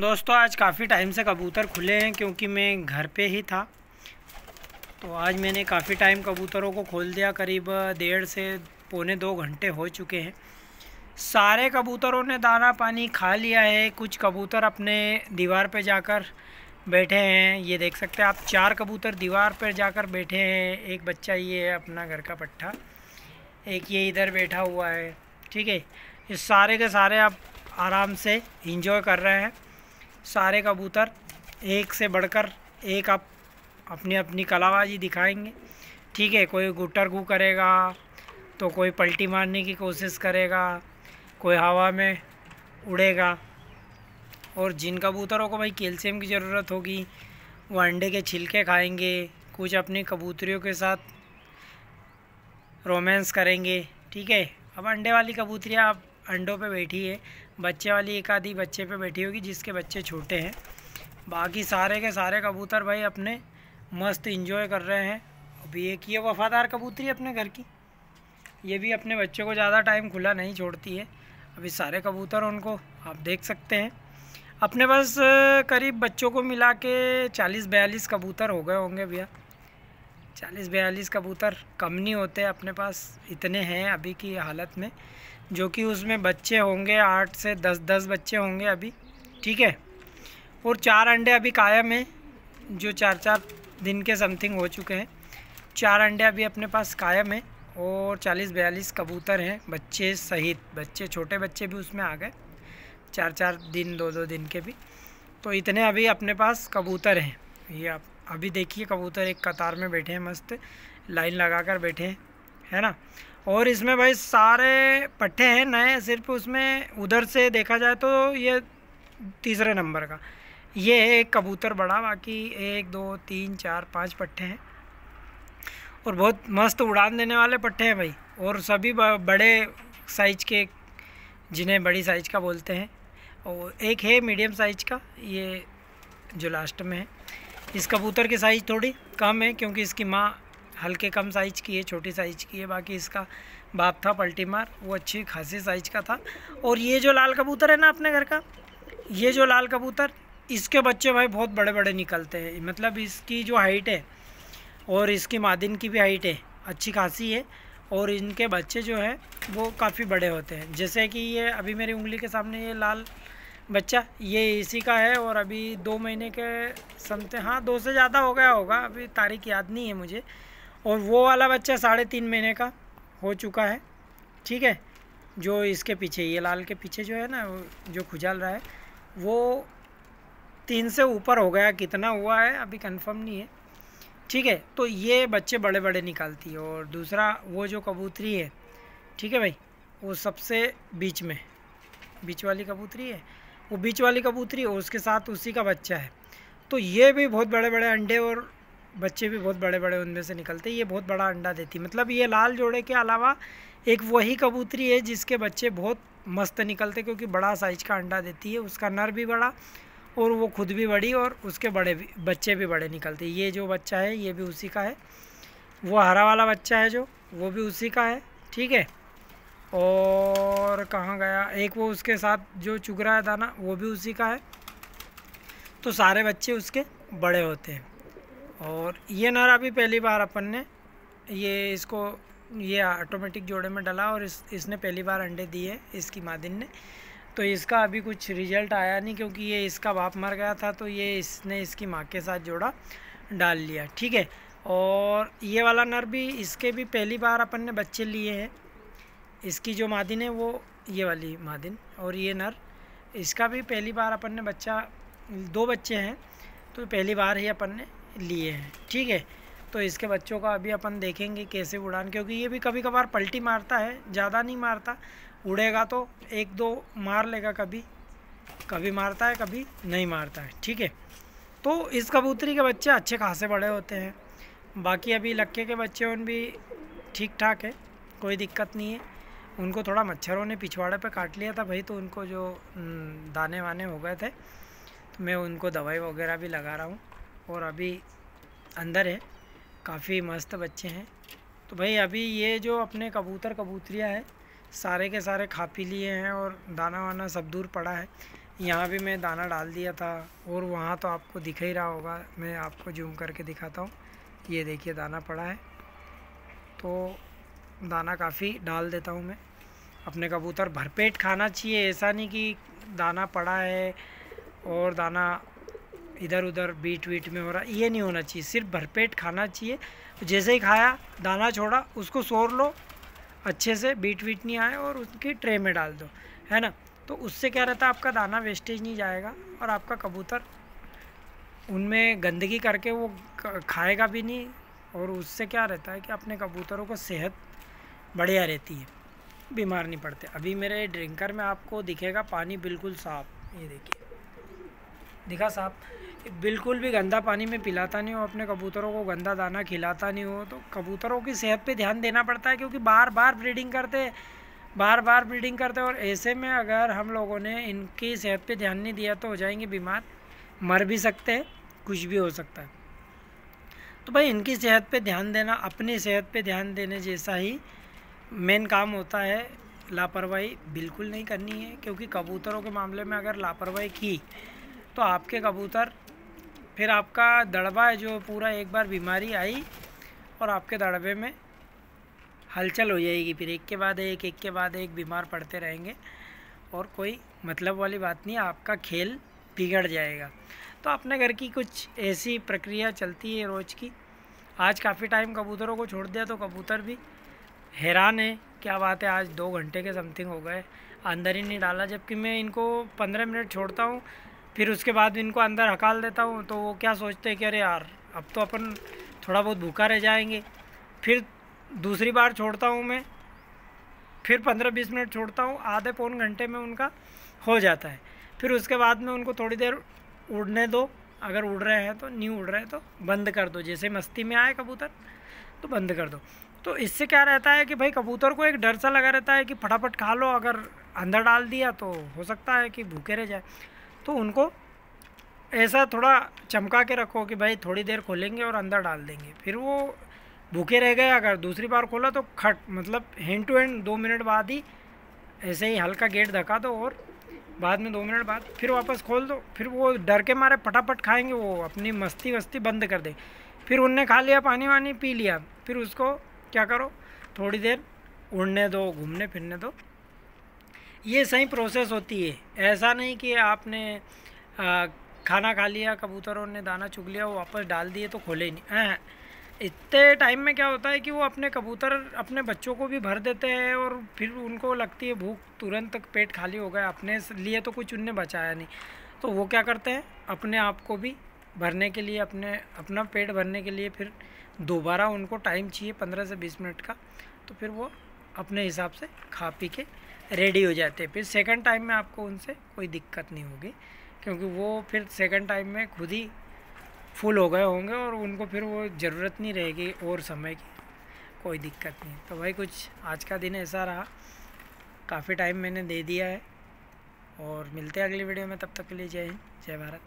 दोस्तों आज काफ़ी टाइम से कबूतर खुले हैं क्योंकि मैं घर पे ही था तो आज मैंने काफ़ी टाइम कबूतरों को खोल दिया करीब डेढ़ से पौने दो घंटे हो चुके हैं सारे कबूतरों ने दाना पानी खा लिया है कुछ कबूतर अपने दीवार पे जाकर बैठे हैं ये देख सकते हैं आप चार कबूतर दीवार पर जाकर बैठे हैं एक बच्चा ये है अपना घर का पट्टा एक ये इधर बैठा हुआ है ठीक है ये सारे के सारे आप आराम से इंजॉय कर रहे हैं सारे कबूतर एक से बढ़कर एक आप अपनी अपनी कलाबाजी दिखाएंगे ठीक है कोई गुटर गु करेगा तो कोई पलटी मारने की कोशिश करेगा कोई हवा में उड़ेगा और जिन कबूतरों को भाई कैल्शियम की ज़रूरत होगी वो अंडे के छिलके खाएंगे कुछ अपनी कबूतरियों के साथ रोमांस करेंगे ठीक है अब अंडे वाली कबूतरियाँ आप अंडों पे बैठी है बच्चे वाली एक आधी बच्चे पे बैठी होगी जिसके बच्चे छोटे हैं बाकी सारे के सारे कबूतर भाई अपने मस्त इंजॉय कर रहे हैं अब ये ये वफ़ादार कबूतरी अपने घर की ये भी अपने बच्चों को ज़्यादा टाइम खुला नहीं छोड़ती है अभी सारे कबूतर उनको आप देख सकते हैं अपने पास करीब बच्चों को मिला के चालीस बयालीस कबूतर हो गए होंगे भैया चालीस बयालीस कबूतर कम नहीं होते अपने पास इतने हैं अभी की हालत में जो कि उसमें बच्चे होंगे आठ से दस दस बच्चे होंगे अभी ठीक है और चार अंडे अभी कायम हैं जो चार चार दिन के समथिंग हो चुके हैं चार अंडे अभी अपने पास कायम हैं और चालीस बयालीस कबूतर हैं बच्चे सहित बच्चे छोटे बच्चे भी उसमें आ गए चार चार दिन दो दो दिन के भी तो इतने अभी अपने पास कबूतर हैं ये आप अभी देखिए कबूतर एक कतार में बैठे हैं मस्त लाइन लगा कर बैठे हैं है ना और इसमें भाई सारे पट्टे हैं नए सिर्फ उसमें उधर से देखा जाए तो ये तीसरे नंबर का ये है एक कबूतर बड़ा बाकी एक दो तीन चार पाँच पट्टे हैं और बहुत मस्त उड़ान देने वाले पट्टे हैं भाई और सभी बड़े साइज के जिन्हें बड़ी साइज का बोलते हैं और एक है मीडियम साइज का ये जो लास्ट में है इस कबूतर की साइज़ थोड़ी कम है क्योंकि इसकी माँ हल्के कम साइज़ की है छोटी साइज़ की है बाकी इसका बाप था पल्टीमार वो अच्छी खासी साइज़ का था और ये जो लाल कबूतर है ना अपने घर का ये जो लाल कबूतर इसके बच्चे भाई बहुत बड़े बड़े निकलते हैं मतलब इसकी जो हाइट है और इसकी मादिन की भी हाइट है अच्छी खासी है और इनके बच्चे जो हैं वो काफ़ी बड़े होते हैं जैसे कि ये अभी मेरी उंगली के सामने ये लाल बच्चा ये इसी का है और अभी दो महीने के समते हाँ दो से ज़्यादा हो गया होगा अभी तारीख याद नहीं है मुझे और वो वाला बच्चा साढ़े तीन महीने का हो चुका है ठीक है जो इसके पीछे ये लाल के पीछे जो है ना जो खुजाल रहा है वो तीन से ऊपर हो गया कितना हुआ है अभी कंफर्म नहीं है ठीक है तो ये बच्चे बड़े बड़े निकालती है और दूसरा वो जो कबूतरी है ठीक है भाई वो सबसे बीच में बीच वाली कबूतरी है वो बीच वाली कबूतरी और उसके साथ उसी का बच्चा है तो ये भी बहुत बड़े बड़े अंडे और बच्चे भी बहुत बड़े बड़े उनमें से निकलते ये बहुत बड़ा अंडा देती मतलब ये लाल जोड़े के अलावा एक वही कबूतरी है जिसके बच्चे बहुत मस्त निकलते क्योंकि बड़ा साइज का अंडा देती है उसका नर भी बड़ा और वो खुद भी बड़ी और उसके बड़े भी बच्चे भी बड़े निकलते ये जो बच्चा है ये भी उसी का है वो हरा वाला बच्चा है जो वो भी उसी का है ठीक है और कहाँ गया एक वो उसके साथ जो चुग रहा है दाना वो भी उसी का है तो सारे बच्चे उसके बड़े होते हैं और ये नर अभी पहली बार अपन ने ये इसको ये ऑटोमेटिक जोड़े में डाला और इस इसने पहली बार अंडे दिए इसकी मादिन ने तो इसका अभी कुछ रिजल्ट आया नहीं क्योंकि ये इसका बाप मर गया था तो ये इसने इसकी माँ के साथ जोड़ा डाल लिया ठीक है और ये वाला नर भी इसके भी पहली बार अपन ने बच्चे लिए हैं इसकी जो मादिन है वो ये वाली मादिन और ये नर इसका भी पहली बार अपन ने बच्चा दो बच्चे हैं तो पहली बार ही अपन ने लिए हैं ठीक है तो इसके बच्चों का अभी अपन देखेंगे कैसे उड़ान क्योंकि ये भी कभी कभार पलटी मारता है ज़्यादा नहीं मारता उड़ेगा तो एक दो मार लेगा कभी कभी मारता है कभी नहीं मारता है ठीक है तो इस कबूतरी के बच्चे अच्छे खासे बड़े होते हैं बाकी अभी लक्के के बच्चे उन भी ठीक ठाक है कोई दिक्कत नहीं है उनको थोड़ा मच्छरों ने पिछवाड़े पे काट लिया था भाई तो उनको जो दाने वाने हो गए थे तो मैं उनको दवाई वगैरह भी लगा रहा हूँ और अभी अंदर है काफ़ी मस्त बच्चे हैं तो भाई अभी ये जो अपने कबूतर कबूतरियाँ है सारे के सारे खा पी लिए हैं और दाना वाना सब दूर पड़ा है यहाँ भी मैं दाना डाल दिया था और वहाँ तो आपको दिख ही रहा होगा मैं आपको जूम करके दिखाता हूँ ये देखिए दाना पड़ा है तो दाना काफ़ी डाल देता हूँ मैं अपने कबूतर भरपेट खाना चाहिए ऐसा नहीं कि दाना पड़ा है और दाना इधर उधर बीट वीट में हो रहा ये नहीं होना चाहिए सिर्फ भरपेट खाना चाहिए जैसे ही खाया दाना छोड़ा उसको सोर लो अच्छे से बीट वीट नहीं आए और उसकी ट्रे में डाल दो है ना तो उससे क्या रहता है आपका दाना वेस्टेज नहीं जाएगा और आपका कबूतर उनमें गंदगी करके वो खाएगा भी नहीं और उससे क्या रहता है कि अपने कबूतरों को सेहत बढ़िया रहती है बीमार नहीं पड़ते अभी मेरे ड्रिंकर में आपको दिखेगा पानी बिल्कुल साफ़ ये देखिए दिखा साहब बिल्कुल भी गंदा पानी में पिलाता नहीं हो अपने कबूतरों को गंदा दाना खिलाता नहीं हो तो कबूतरों की सेहत पे ध्यान देना पड़ता है क्योंकि बार बार ब्रीडिंग करते बार बार ब्रीडिंग करते और ऐसे में अगर हम लोगों ने इनकी सेहत पे ध्यान नहीं दिया तो हो जाएंगे बीमार मर भी सकते हैं कुछ भी हो सकता है तो भाई इनकी सेहत पर ध्यान देना अपनी सेहत पर ध्यान देने जैसा ही मेन काम होता है लापरवाही बिल्कुल नहीं करनी है क्योंकि कबूतरों के मामले में अगर लापरवाही की तो आपके कबूतर फिर आपका दड़बा है जो पूरा एक बार बीमारी आई और आपके दड़बे में हलचल हो जाएगी फिर एक के बाद एक एक के बाद एक बीमार पड़ते रहेंगे और कोई मतलब वाली बात नहीं आपका खेल बिगड़ जाएगा तो अपने घर की कुछ ऐसी प्रक्रिया चलती है रोज़ की आज काफ़ी टाइम कबूतरों को छोड़ दिया तो कबूतर भी हैरान है क्या बात है आज दो घंटे के समथिंग हो गए अंदर ही नहीं डाला जबकि मैं इनको पंद्रह मिनट छोड़ता हूँ फिर उसके बाद इनको अंदर हकाल देता हूँ तो वो क्या सोचते हैं कि अरे यार अब तो अपन थोड़ा बहुत भूखा रह जाएंगे फिर दूसरी बार छोड़ता हूँ मैं फिर पंद्रह बीस मिनट छोड़ता हूँ आधे पौन घंटे में उनका हो जाता है फिर उसके बाद में उनको थोड़ी देर उड़ने दो अगर उड़ रहे हैं तो नहीं उड़ रहे हैं तो बंद कर दो जैसे मस्ती में आए कबूतर तो बंद कर दो तो इससे क्या रहता है कि भाई कबूतर को एक डर सा लगा रहता है कि फटाफट खा लो अगर अंदर डाल दिया तो हो सकता है कि भूखे रह जाए तो उनको ऐसा थोड़ा चमका के रखो कि भाई थोड़ी देर खोलेंगे और अंदर डाल देंगे फिर वो भूखे रह गए अगर दूसरी बार खोला तो खट मतलब हैंड टू हैंड दो मिनट बाद ही ऐसे ही हल्का गेट धका दो और बाद में दो मिनट बाद फिर वापस खोल दो फिर वो डर के मारे फटाफट खाएंगे वो अपनी मस्ती वस्ती बंद कर दें फिर उनने खा लिया पानी वानी पी लिया फिर उसको क्या करो थोड़ी देर उड़ने दो घूमने फिरने दो ये सही प्रोसेस होती है ऐसा नहीं कि आपने आ, खाना खा लिया कबूतरों ने दाना चुग लिया वो वापस डाल दिए तो खोले ही नहीं इतने टाइम में क्या होता है कि वो अपने कबूतर अपने बच्चों को भी भर देते हैं और फिर उनको लगती है भूख तुरंत तक पेट खाली हो गया अपने लिए तो कुछ उनने बचाया नहीं तो वो क्या करते हैं अपने आप को भी भरने के लिए अपने अपना पेट भरने के लिए फिर दोबारा उनको टाइम चाहिए पंद्रह से बीस मिनट का तो फिर वो अपने हिसाब से खा पी के रेडी हो जाते हैं फिर सेकंड टाइम में आपको उनसे कोई दिक्कत नहीं होगी क्योंकि वो फिर सेकंड टाइम में खुद ही फुल हो गए होंगे और उनको फिर वो ज़रूरत नहीं रहेगी और समय की कोई दिक्कत नहीं तो भाई कुछ आज का दिन ऐसा रहा काफ़ी टाइम मैंने दे दिया है और मिलते हैं अगली वीडियो में तब तक के लिए जय हिंद जय भारत